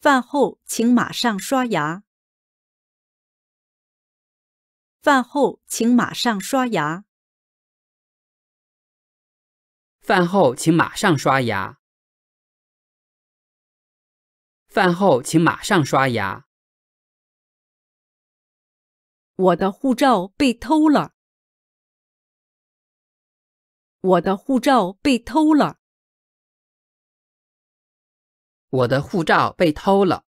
饭后请马上刷牙。饭后请马上刷牙。饭后请马上刷牙。饭后请马上刷牙。我的护照被偷了。我的护照被偷了。我的护照被偷了。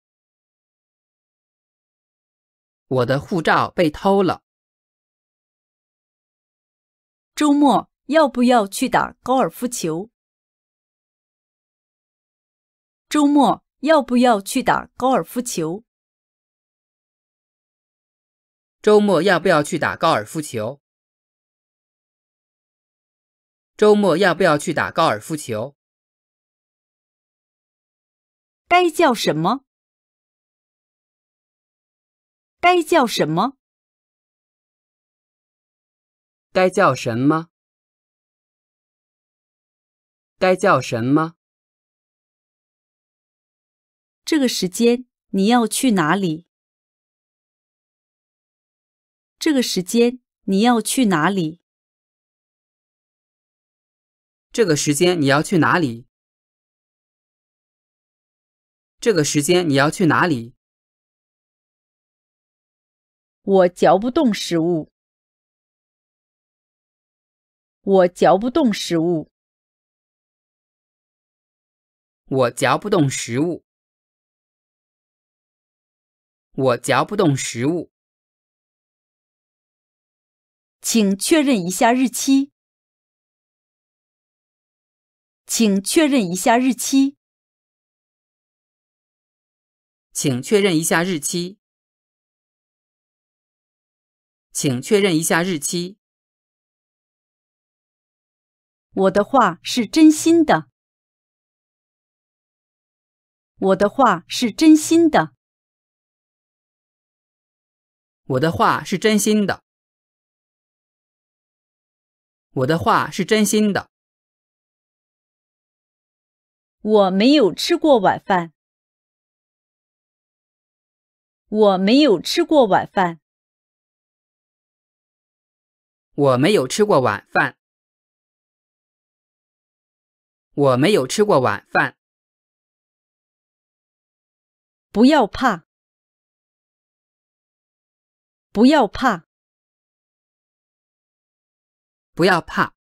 我的护照被偷了。周末要不要去打高尔夫球？周末要不要去打高尔夫球？周末要不要去打高尔夫球？周末要不要去打高尔夫球？该叫什么？该叫什么？该叫什么？该叫什么？这个时间你要去哪里？这个时间你要去哪里？这个时间你要去哪里？这个时间你要去哪里？我嚼不动食物。我嚼不动食物。我嚼不动食物。我嚼不动食物。请确认一下日期。请确认一下日期。请确认一下日期。请确认一下日期。我的话是真心的。我的话是真心的。我的话是真心的。我的话是真心的。我没有吃过晚饭。我没有吃过晚饭。我没有吃过晚饭。我没有吃过晚饭。不要怕。不要怕。不要怕。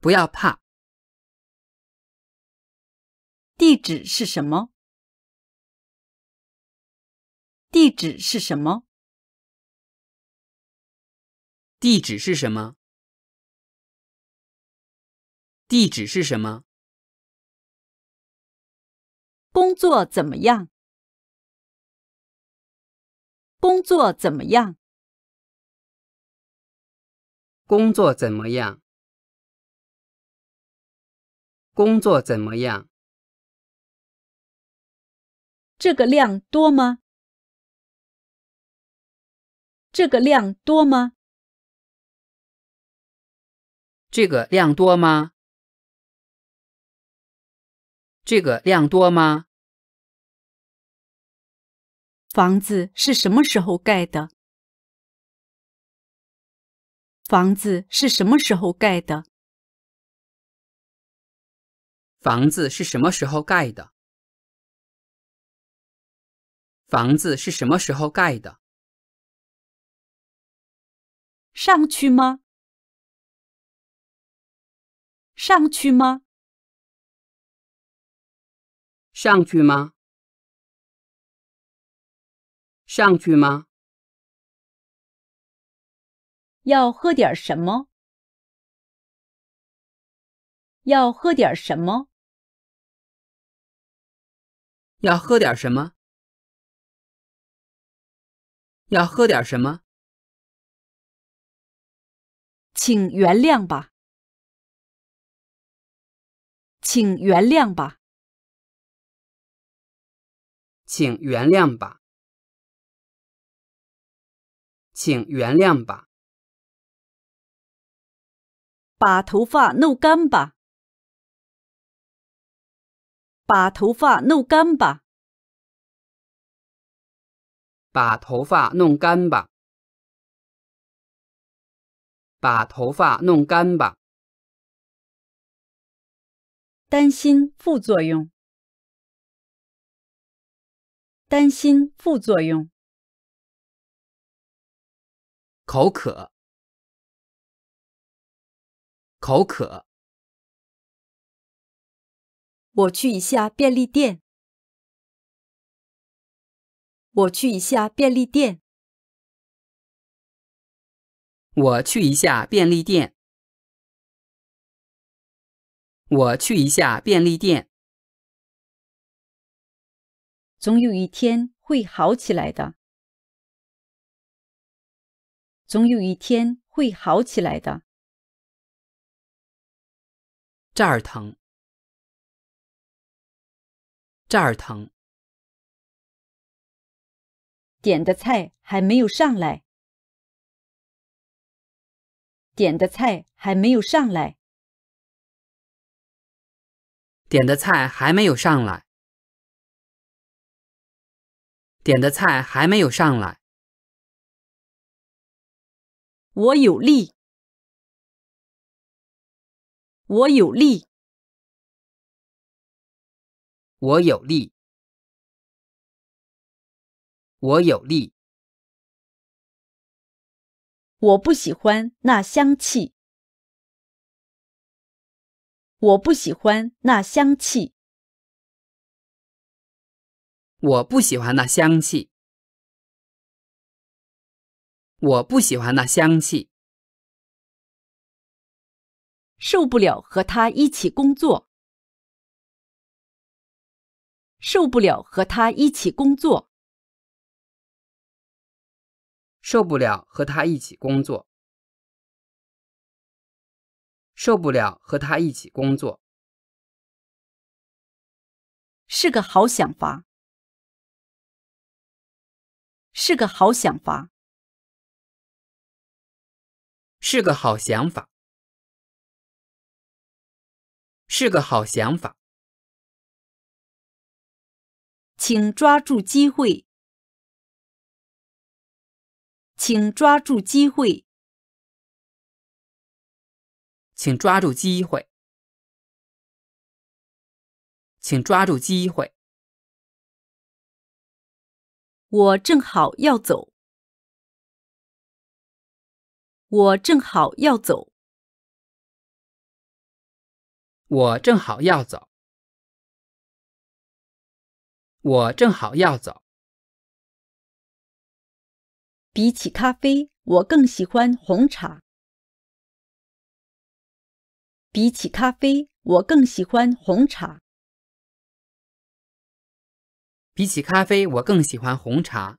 不要怕。地址是什么？地址是什么？地址是什么？地址是什么？工作怎么样？工作怎么样？工作怎么样？工作怎么样？这个量多吗？这个量多吗？这个量多吗？这个量多吗？房子是什么时候盖的？房子是什么时候盖的？房子是什么时候盖的？房子是什么时候盖的？上去吗？上去吗？上去吗？上去吗？要喝点什么？要喝点什么？要喝点什么？要喝点什么？请原谅吧，请原谅吧，请原谅吧，请原谅吧。把头发弄干吧，把头发弄干吧，把头发弄干吧。把头发弄干吧。担心副作用。担心副作用。口渴。口渴。我去一下便利店。我去一下便利店。我去一下便利店。我去一下便利店。总有一天会好起来的。总有一天会好起来的。这儿疼。这儿疼。点的菜还没有上来。点的菜还没有上来。点的菜还没有上来。点的菜还没有上来。我有力。我有力。我有力。我有力。我不喜欢那香气。我不喜欢那香气。我不喜欢那香气。我不喜欢那香气。受不了和他一起工作。受不了和他一起工作。受不了和他一起工作，受不了和他一起工作，是个好想法，是个好想法，是个好想法，是个好想法，请抓住机会。请抓住机会，请抓住机会，请抓住机会。我正好要走，我正好要走，我正好要走，我正好要走。比起咖啡，我更喜欢红茶。比起咖啡，我更喜欢红茶。比起咖啡，我更喜欢红茶。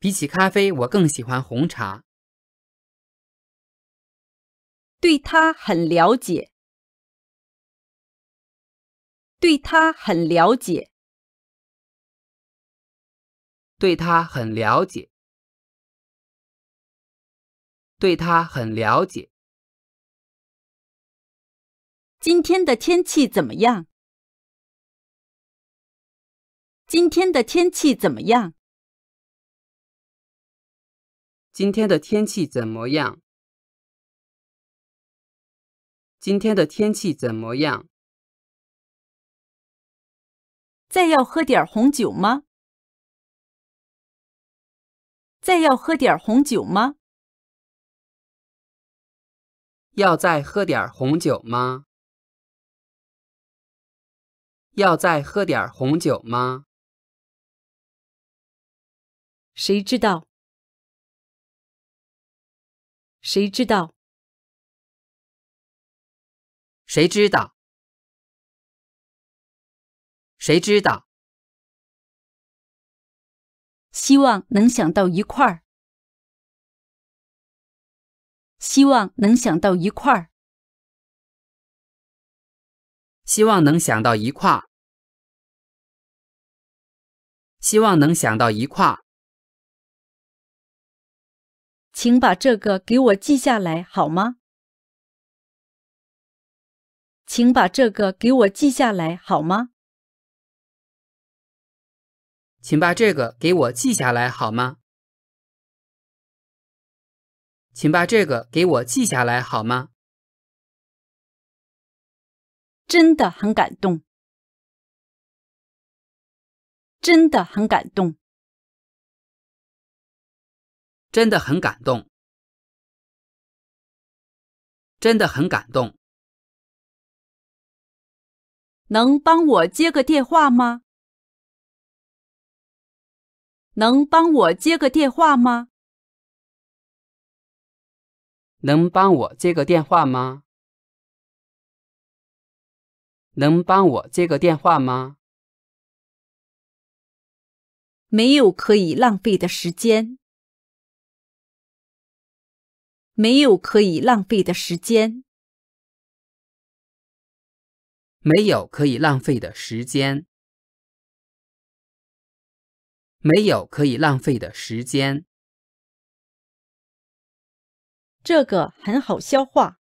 比起咖啡，我更喜欢红茶。对他很了解。对他很了解。对他很了解，对他很了解。今天的天气怎么样？今天的天气怎么样？今天的天气怎么样？今天的天气怎么样？再要喝点红酒吗？再要喝点红酒吗？要再喝点红酒吗？要再喝点红酒吗？谁知道？谁知道？谁知道？谁知道？希望能想到一块儿，希望能想到一块儿，希望能想到一块儿，希望能想到一块儿。请把这个给我记下来好吗？请把这个给我记下来好吗？请把这个给我记下来好吗？请把这个给我记下来好吗？真的很感动，真的很感动，真的很感动，真的很感动。能帮我接个电话吗？能帮我接个电话吗？能帮我接个电话吗？能帮我接个电话吗？没有可以浪费的时间。没有可以浪费的时间。没有可以浪费的时间。没有可以浪费的时间。这个很好消化。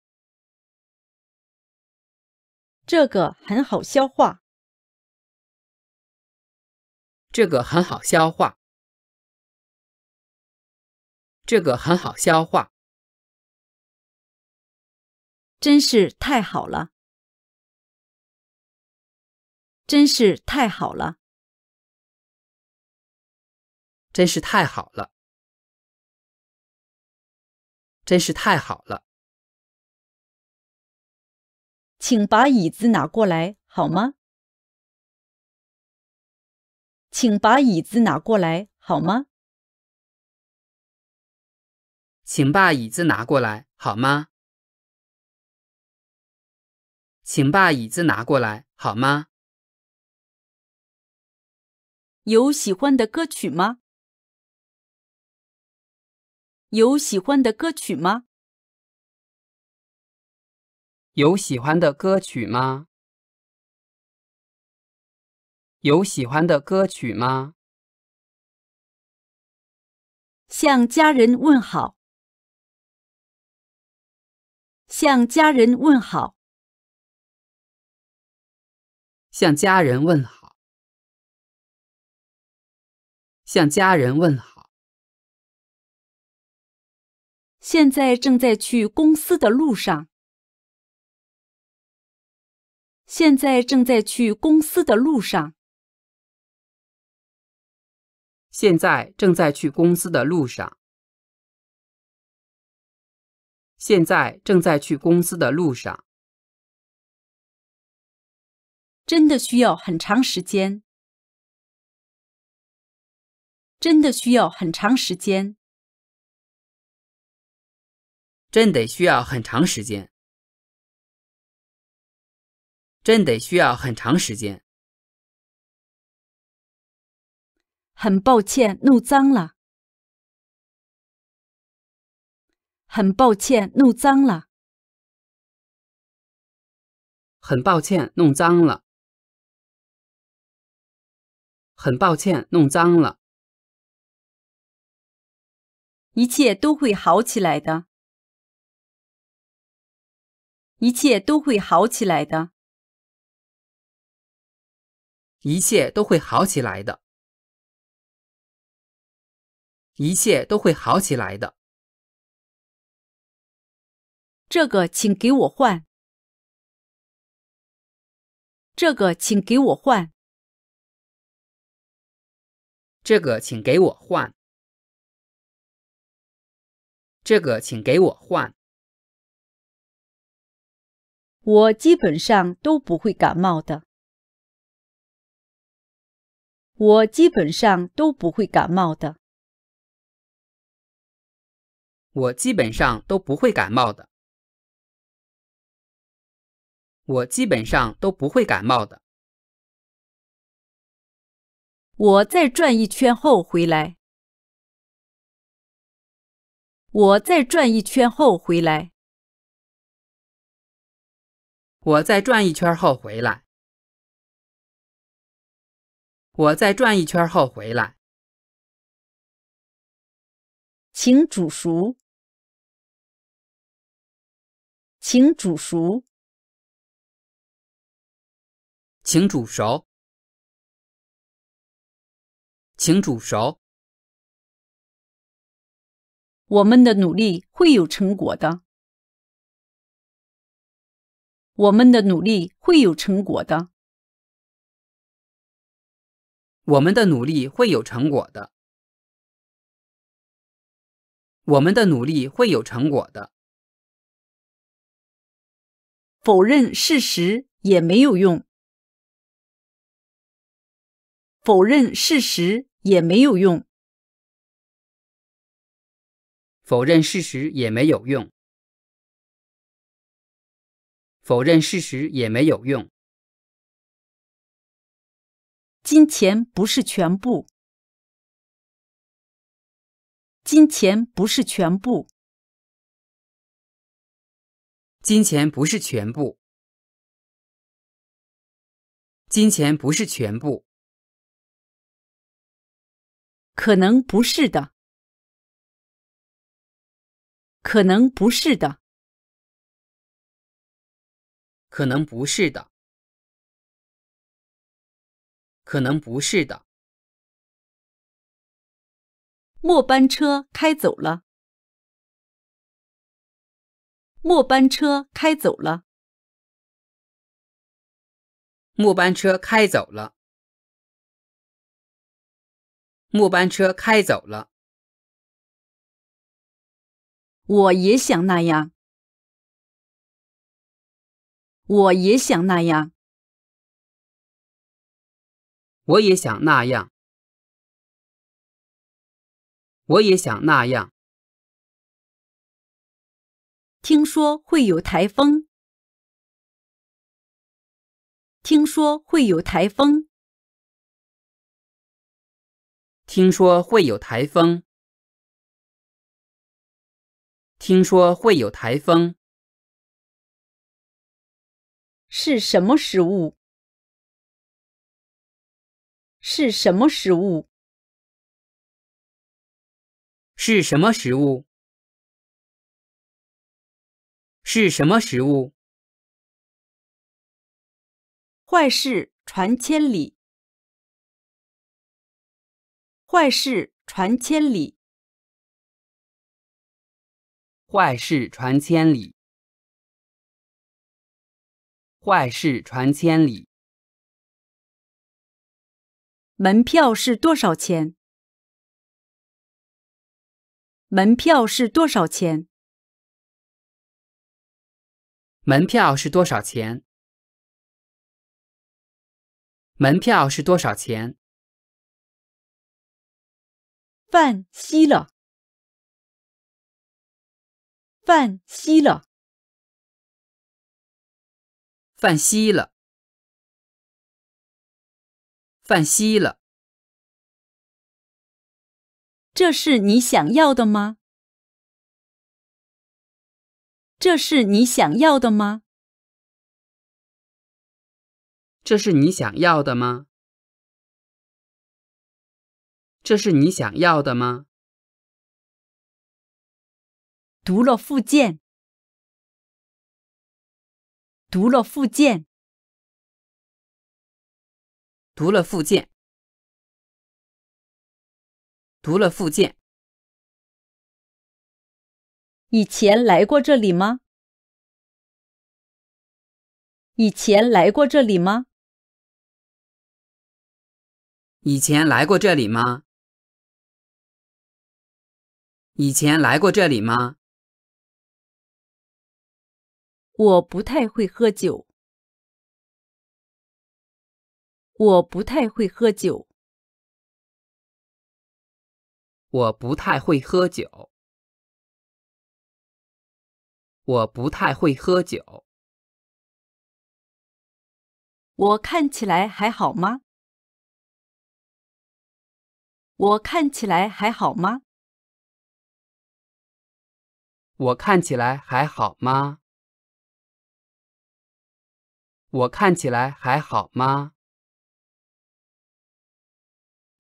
这个很好消化。这个很好消化。这个很好消化。真是太好了。真是太好了。真是太好了！真是太好了！请把椅子拿过来，好吗？请把椅子拿过来，好吗？请把椅子拿过来，好吗？请把椅子拿过来，好吗？有喜欢的歌曲吗？有喜欢的歌曲吗？有喜欢的歌曲吗？有喜欢的歌曲吗？向家人问好。向家人问好。向家人问好。向家人问好。现在正在去公司的路上。现在正在去公司的路上。现在正在去公司的路上。现在正在去公司的路上。真的需要很长时间。真的需要很长时间。真得需要很长时间。真得需要很长时间。很抱歉弄脏了。很抱歉弄脏了。很抱歉弄脏了。很抱歉弄脏了。一切都会好起来的。一切都会好起来的。一切都会好起来的。一切都会好起来的。这个请给我换。这个请给我换。这个请给我换。这个请给我换。我基本上都不会感冒的。我基本上都不会感冒的。我基本上都不会感冒的。我基本上都不会感冒的。我再转一圈后回来。我再转一圈后回来。我再转一圈后回来。我再转一圈后回来。请煮熟。请煮熟。请煮熟。请煮熟。我们的努力会有成果的。我们的努力会有成果的。我们的努力会有成果的。我们的努力会有成果的。否认事实也没有用。否认事实也没有用。否认事实也没有用。否认事实也没有用。金钱不是全部。金钱不是全部。金钱不是全部。金钱不是全部。可能不是的。可能不是的。可能不是的，可能不是的。末班车开走了，末班车开走了，末班车开走了，末班车开走了。我也想那样。我也想那样。我也想那样。我也想那样。听说会有台风。听说会有台风。听说会有台风。听说会有台风。是什么食物？是什么食物？是什么食物？是什么食物？坏事传千里。坏事传千里。坏事传千里。坏事传千里。门票是多少钱？门票是多少钱？门票是多少钱？门票是多少钱？饭稀了。饭稀了。泛西了，泛西了。这是你想要的吗？这是你想要的吗？这是你想要的吗？这是你想要的吗？读了附件。读了附件，读了附件，读了附件。以前来过这里吗？以前来过这里吗？以前来过这里吗？以前来过这里吗？我不太会喝酒。我不太会喝酒。我不太会喝酒。我不太会喝酒。我看起来还好吗？我看起来还好吗？我看起来还好吗？我看起来还好吗？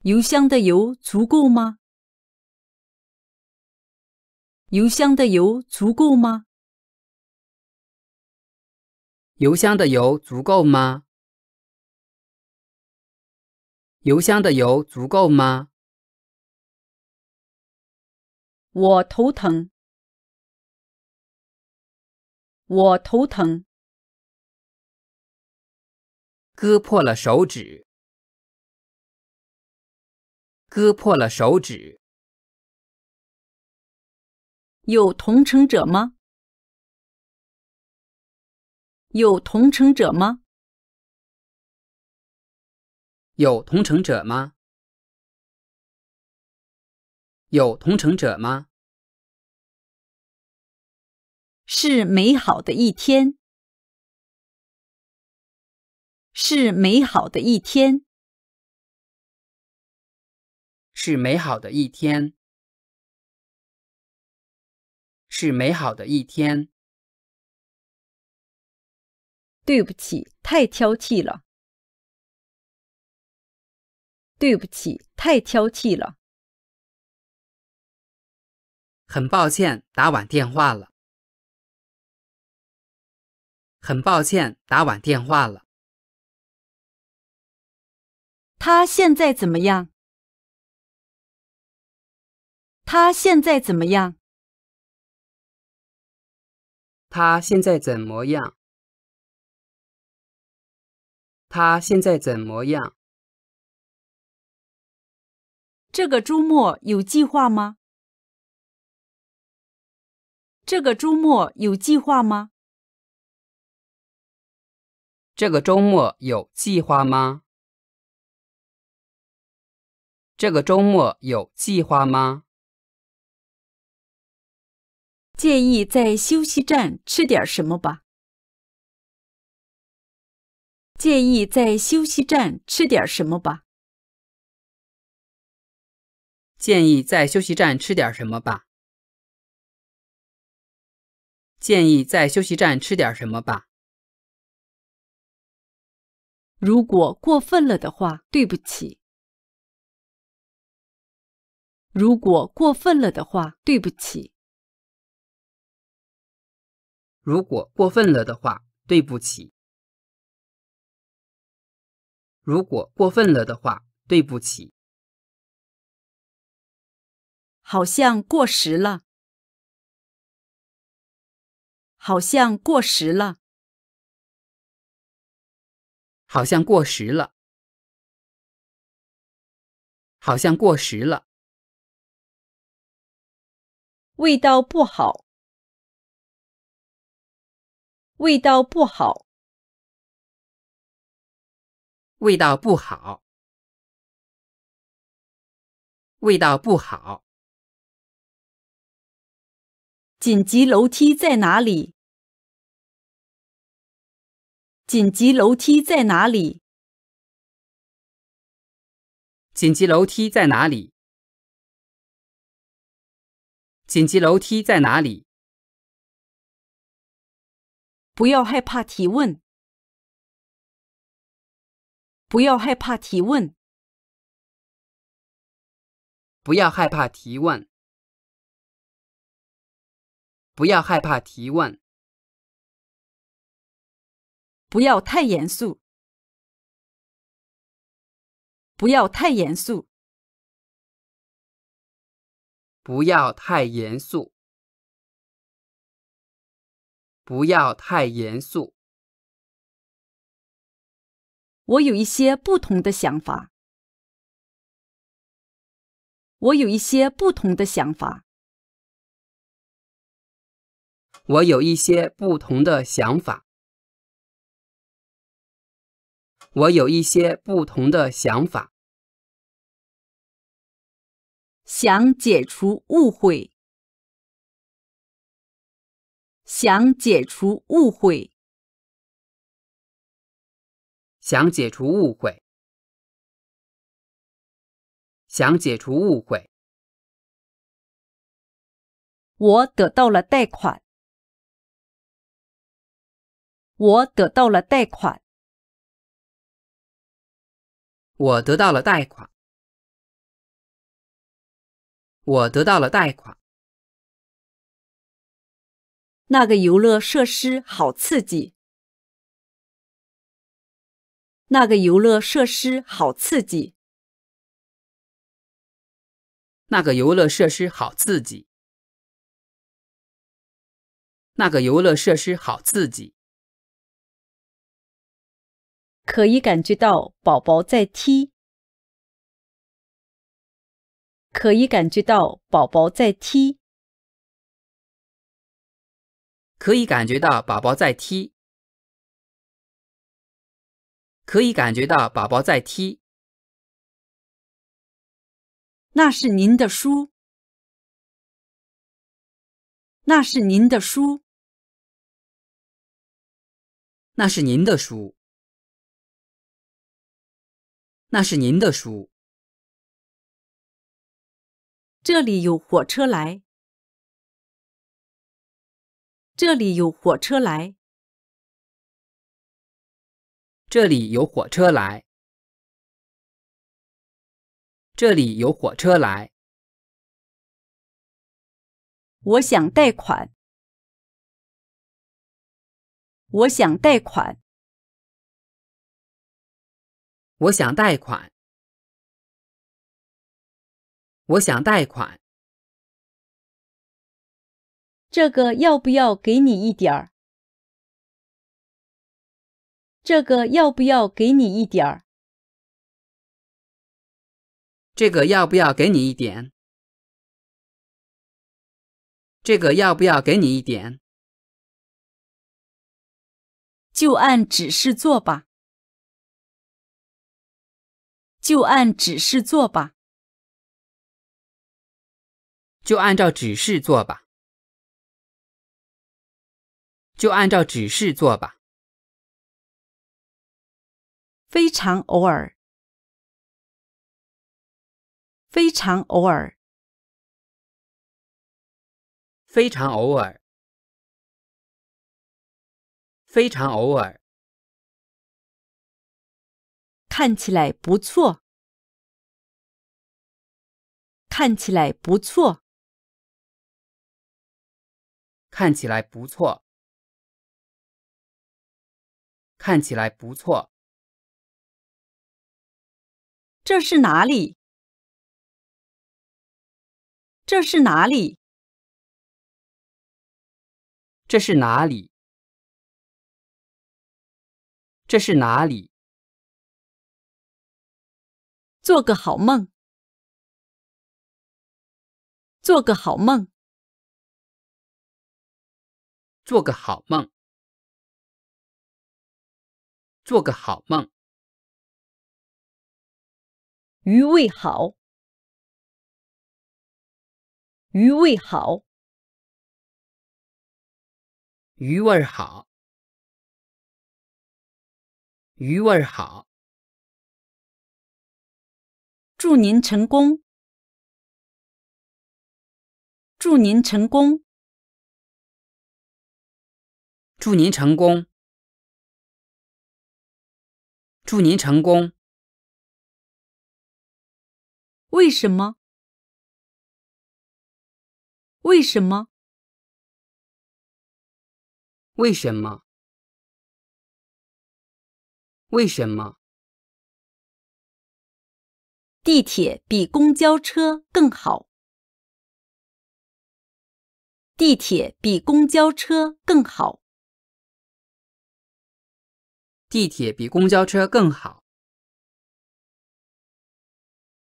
油箱的油足够吗？油箱的油足够吗？油箱的油足够吗？油箱的油足够吗？我头疼。我头疼。割破了手指，割破了手指。有同乘者吗？有同乘者吗？有同乘者吗？有同乘者吗？是美好的一天。是美好的一天，是美好的一天，是美好的一天。对不起，太挑剔了。对不起，太挑剔了。很抱歉打晚电话了。很抱歉打晚电话了。他现在怎么样？他现在怎么样？他现在怎么样？他现在怎么样？这个周末有计划吗？这个周末有计划吗？这个周末有计划吗？这个周末有计划吗？建议在休息站吃点什么吧。建议在休息站吃点什么吧。建议在休息站吃点什么吧。建议在休息站吃点什么吧。如果过分了的话，对不起。如果过分了的话，对不起。如果过分了的话，对不起。如果过分了的话，对不起。好像过时了。好像过时了。好像过时了。好像过时了。味道不好，味道不好，味道不好，味道不好。紧急楼梯在哪里？紧急楼梯在哪里？紧急楼梯在哪里？紧急楼梯在哪里？不要害怕提问。不要害怕提问。不要害怕提问。不要害怕提问。不要太严肃。不要太严肃。不要太严肃，不要太严肃。我有一些不同的想法，我有一些不同的想法，我有一些不同的想法，我有一些不同的想法。想解除误会。想解除误会。想解除误会。想解除误会。我得到了贷款。我得到了贷款。我得到了贷款。我得到了贷款。那个游乐设施好刺激！那个游乐设施好刺激！那个游乐设施好刺激！那个游乐设施好刺激！可以感觉到宝宝在踢。可以感觉到宝宝在踢，可以感觉到宝宝在踢，可以感觉到宝宝在踢。那是您的书，那是您的书，那是您的书，那是您的书。这里有火车来，这里有火车来，这里有火车来，这里有火车来。我想贷款，我想贷款，我想贷款。我想贷款，这个要不要给你一点儿？这个要不要给你一点儿？这个要不要给你一点？这个要不要给你一点？就按指示做吧。就按指示做吧。就按照指示做吧。就按照指示做吧。非常偶尔，非常偶尔，非常偶尔，非常偶尔，看起来不错，看起来不错。看起来不错，看起来不错。这是哪里？这是哪里？这是哪里？这是哪里？做个好梦，做个好梦。做个好梦，做个好梦。余味好，余味好，余味儿好，余味儿好。祝您成功，祝您成功。祝您成功！祝您成功！为什么？为什么？为什么？为什么？地铁比公交车更好。地铁比公交车更好。地铁比公交车更好。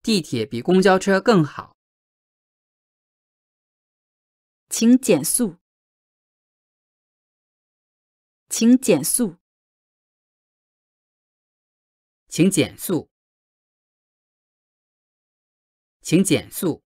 地铁比公交车更好。请减速。请减速。请减速。请减速。